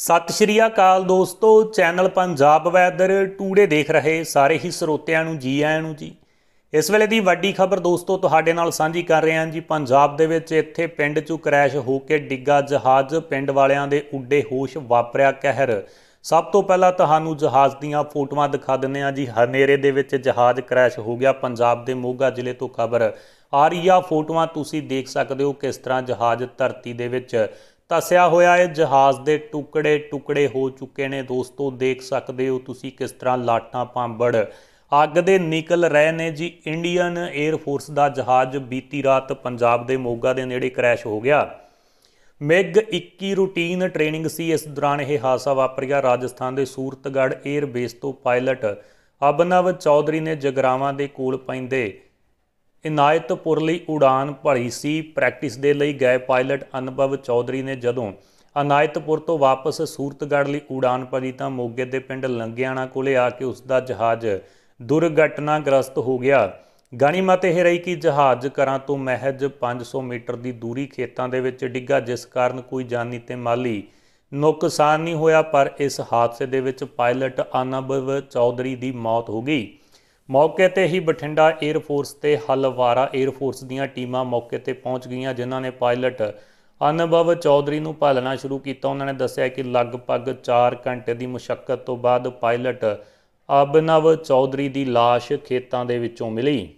ਸਤਿ ਸ਼੍ਰੀ ਅਕਾਲ ਦੋਸਤੋ channel Punjab weather today ਦੇਖ ਰਹੇ ਸਾਰੇ ਹੀ ਸਰੋਤਿਆਂ ਨੂੰ ਜੀ ਆਇਆਂ ਨੂੰ ਜੀ ਇਸ ਵੇਲੇ ਦੀ ਵੱਡੀ ਖਬਰ ਦੋਸਤੋ ਤੁਹਾਡੇ ਨਾਲ ਸਾਂਝੀ ਕਰ ਰਹੇ ਹਾਂ ਜੀ ਪੰਜਾਬ ਦੇ ਵਿੱਚ ਇੱਥੇ ਪਿੰਡ 'ਚੋਂ ਕ੍ਰੈਸ਼ ਹੋ ਕੇ ਡਿੱਗਾ ਜਹਾਜ਼ ਪਿੰਡ ਵਾਲਿਆਂ ਦੇ ਉੱਡੇ ਹੋਸ਼ ਵਾਪਰਿਆ ਕਹਿਰ ਸਭ ਤੋਂ ਪਹਿਲਾਂ ਤੁਹਾਨੂੰ ਜਹਾਜ਼ ਦੀਆਂ ਫੋਟੋਆਂ ਦਿਖਾ ਦਿੰਨੇ ਆ ਜੀ ਹਨੇਰੇ ਦੇ ਵਿੱਚ ਜਹਾਜ਼ ਕ੍ਰੈਸ਼ ਹੋ ਗਿਆ ਪੰਜਾਬ ਦੇ ਮੋਗਾ ਜ਼ਿਲ੍ਹੇ ਤੋਂ ਖਬਰ ਆ ਰਹੀ ਆ ਫੋਟੋਆਂ ਤੁਸੀਂ ਦੇਖ ਸਕਦੇ ਹੋ ਕਿਸ ਤਰ੍ਹਾਂ ਜਹਾਜ਼ ਧਰਤੀ ਦੇ ਵਿੱਚ ਤਸਿਆ ਹੋਇਆ ਇਹ ਜਹਾਜ਼ ਦੇ ਟੁਕੜੇ ਟੁਕੜੇ ਹੋ ਚੁੱਕੇ ਨੇ ਦੋਸਤੋ ਦੇਖ ਸਕਦੇ ਹੋ ਤੁਸੀਂ ਕਿਸ ਤਰ੍ਹਾਂ ਲਾਟਾਂ ਪਾਂਬੜ ਅੱਗ ਦੇ ਨਿਕਲ ਰਹੇ ਨੇ ਜੀ ਇੰਡੀਅਨ 에ਅਰ ਫੋਰਸ ਦਾ ਜਹਾਜ਼ ਬੀਤੀ ਰਾਤ ਪੰਜਾਬ ਦੇ ਮੋਗਾ ਦੇ ਨੇੜੇ ਕ੍ਰੈਸ਼ ਹੋ ਗਿਆ ਮਿਗ 21 ਰੂਟੀਨ ਟ੍ਰੇਨਿੰਗ ਸੀ ਇਸ ਦੌਰਾਨ ਇਹ ਹਾਦਸਾ ਵਾਪਰਿਆ ਰਾਜਸਥਾਨ ਦੇ ਸੂਰਤਗੜ 에ਅਰ ਬੇਸ ਤੋਂ ਪਾਇਲਟ ਅਬਨਵ ਚੌਧਰੀ ਨੇ ਜਗਰਾਵਾਂ ਦੇ ਕੋਲ ਪੈਂਦੇ ਇਨਾਇਤਪੁਰ ਲਈ ਉਡਾਨ ਭਰੀ ਸੀ ਪ੍ਰੈਕਟਿਸ ਦੇ ਲਈ ਗਏ ਪਾਇਲਟ ਅਨੁਭਵ ਚੌਧਰੀ ਨੇ ਜਦੋਂ ਅਨਾਇਤਪੁਰ ਤੋਂ ਵਾਪਸ ਸੂਰਤਗੜ੍ਹ ਲਈ ਉਡਾਨ ਭਰੀ ਤਾਂ ਮੋਗੇ ਦੇ ਪਿੰਡ ਲੰਗਿਆਣਾ ਕੋਲੇ ਆ ਕੇ ਉਸ ਦਾ ਜਹਾਜ਼ ਦੁਰਘਟਨਾਗ੍ਰਸਤ ਹੋ ਗਿਆ ਗਣੀਮਤ ਇਹ ਰਹੀ ਕਿ ਜਹਾਜ਼ ਕਰਾਂ ਤੋਂ ਮਹਿਜ 500 ਮੀਟਰ ਦੀ ਦੂਰੀ ਖੇਤਾਂ ਦੇ ਵਿੱਚ ਡਿੱਗਾ ਜਿਸ ਕਾਰਨ ਕੋਈ ਜਾਨੀ ਤੇ ਮਾਲੀ ਨੁਕਸਾਨ ਨਹੀਂ ਹੋਇਆ ਪਰ ਇਸ ਹਾਦਸੇ ਦੇ ਵਿੱਚ ਪਾਇਲਟ ਅਨਬਵ ਚੌਧਰੀ ਦੀ ਮੌਤ ਹੋ ਗਈ ਮੌਕੇ ਤੇ ਹੀ ਬਠਿੰਡਾ 에ਅਰ ਫੋਰਸ ਤੇ ਹਲਵਾਰਾ 에ਅਰ ਫੋਰਸ ਦੀਆਂ ਟੀਮਾਂ ਮੌਕੇ ਤੇ ਪਹੁੰਚ ਗਈਆਂ ਜਿਨ੍ਹਾਂ ਨੇ ਪਾਇਲਟ ਅਨੁਭਵ ਚੌਧਰੀ ਨੂੰ ਭਾਲਣਾ ਸ਼ੁਰੂ ਕੀਤਾ ਉਹਨਾਂ ਨੇ ਦੱਸਿਆ ਕਿ ਲਗਭਗ 4 ਘੰਟੇ ਦੀ ਮੁਸ਼ਕਲ ਤੋਂ ਬਾਅਦ ਪਾਇਲਟ ਅਬਨਵ ਚੌਧਰੀ ਦੀ ਲਾਸ਼ ਖੇਤਾਂ ਦੇ ਵਿੱਚੋਂ ਮਿਲੀ